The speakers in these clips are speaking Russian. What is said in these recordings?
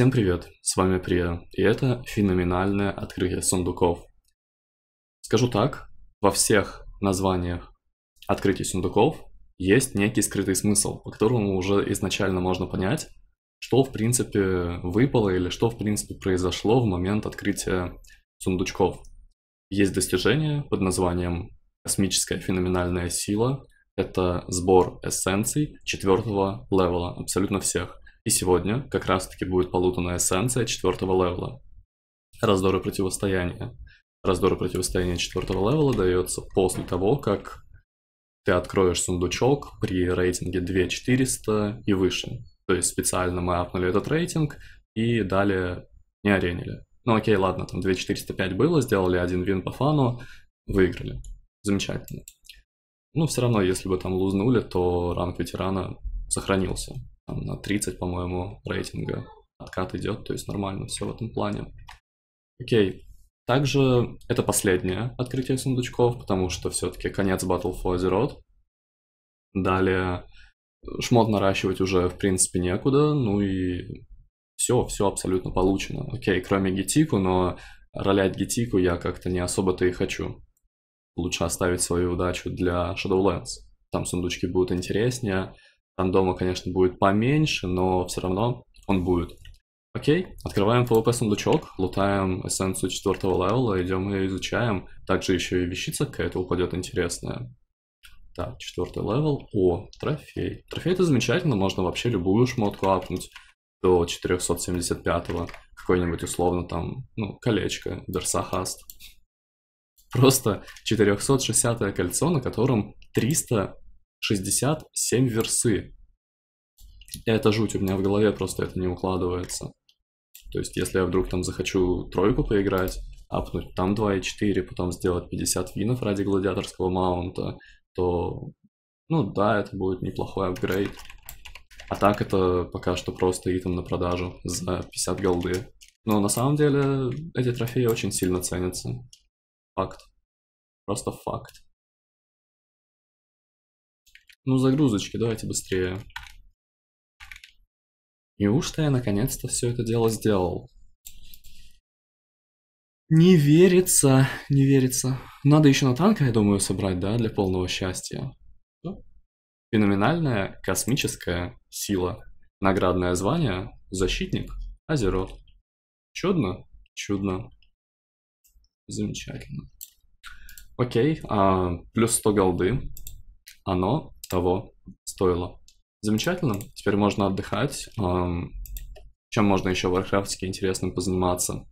Всем привет, с вами Прия, и это феноменальное открытие сундуков. Скажу так, во всех названиях открытий сундуков есть некий скрытый смысл, по которому уже изначально можно понять, что в принципе выпало или что в принципе произошло в момент открытия сундучков. Есть достижение под названием «Космическая феноменальная сила», это сбор эссенций четвертого левела абсолютно всех. И сегодня как раз-таки будет полутонная эссенция четвертого левела. Раздоры противостояния. Раздоры противостояния четвертого левела дается после того, как ты откроешь сундучок при рейтинге 2400 и выше. То есть специально мы апнули этот рейтинг и далее не аренили. Ну окей, ладно, там 2405 было, сделали один вин по фану, выиграли. Замечательно. Ну, все равно, если бы там лузнули, то ранг ветерана сохранился на 30, по-моему, рейтинга. Откат идет, то есть нормально все в этом плане. Окей. Также это последнее открытие сундучков, потому что все-таки конец Battle for Azeroth. Далее шмот наращивать уже, в принципе, некуда, ну и все, все абсолютно получено. Окей, кроме Гетику, но ролять Гетику я как-то не особо-то и хочу. Лучше оставить свою удачу для Shadowlands. Там сундучки будут интереснее, дома, конечно, будет поменьше, но все равно он будет. Окей, открываем PvP сундучок, лутаем эссенцию четвертого левела, идем ее изучаем. Также еще и вещица какая-то упадет интересная. Так, четвертый левел. О, трофей. Трофей это замечательно, можно вообще любую шмотку апнуть до 475-го. Какой-нибудь условно там, ну, колечко, Дерсахаст. Просто 460 кольцо, на котором 300 67 версы. Это жуть, у меня в голове просто это не укладывается. То есть, если я вдруг там захочу тройку поиграть, апнуть там 2.4, потом сделать 50 винов ради гладиаторского маунта, то, ну да, это будет неплохой апгрейд. А так это пока что просто итем на продажу за 50 голды. Но на самом деле эти трофеи очень сильно ценятся. Факт. Просто факт. Ну, загрузочки, давайте быстрее. Неужто я наконец-то все это дело сделал? Не верится, не верится. Надо еще на танка, я думаю, собрать, да, для полного счастья. Ну, феноменальная космическая сила. Наградное звание – защитник Азерот. Чудно? Чудно. Замечательно. Окей, а, плюс 100 голды. Оно того стоило. Замечательно, теперь можно отдыхать. Чем можно еще в Warcraft интересным позаниматься?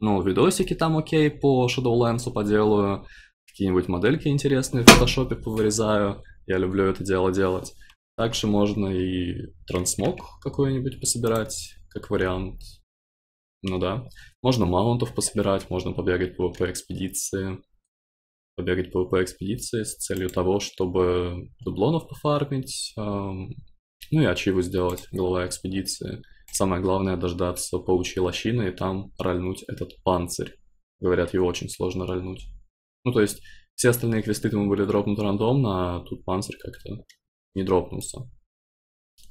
Ну, видосики там окей, по Shadowlands поделаю, какие-нибудь модельки интересные в фотошопе повырезаю, я люблю это дело делать. Также можно и трансмог какой-нибудь пособирать, как вариант. Ну да. Можно маунтов пособирать, можно побегать по, по экспедиции побегать по ВП-экспедиции с целью того, чтобы дублонов пофармить, эм, ну и ачиву сделать, глава экспедиции. Самое главное дождаться паучьей лощины и там ральнуть этот панцирь. Говорят, его очень сложно ральнуть. Ну то есть все остальные квесты ему были дропнуты рандомно, а тут панцирь как-то не дропнулся.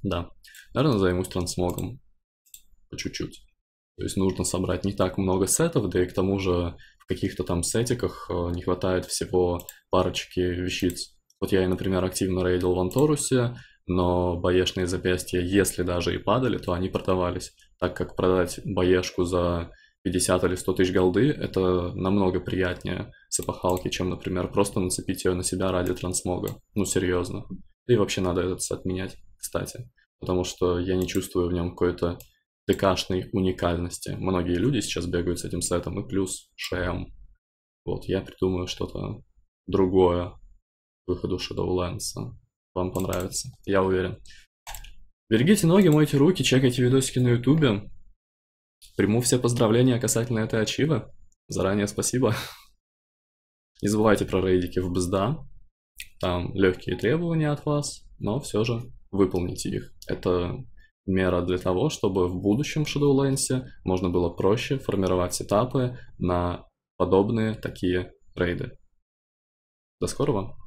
Да, наверное, займусь трансмогом. По чуть-чуть. То есть нужно собрать не так много сетов, да и к тому же в каких-то там сетиках э, не хватает всего парочки вещиц. Вот я, например, активно рейдил в Анторусе, но боешные запястья, если даже и падали, то они продавались, так как продать боешку за 50 или 100 тысяч голды, это намного приятнее с эпохалки, чем, например, просто нацепить ее на себя ради трансмога. Ну, серьезно. И вообще надо этот сет менять, кстати. Потому что я не чувствую в нем какой-то ТКшной уникальности. Многие люди сейчас бегают с этим сетом, и плюс ШМ. Вот, я придумаю что-то другое к выходу Shadowlands. Вам понравится, я уверен. Берегите ноги, мойте руки, чекайте видосики на ютубе. Приму все поздравления касательно этой ачивы. Заранее спасибо. Не забывайте про рейдики в БСДА. Там легкие требования от вас, но все же выполните их. Это мера для того, чтобы в будущем в Shadowlands можно было проще формировать этапы на подобные такие рейды. До скорого!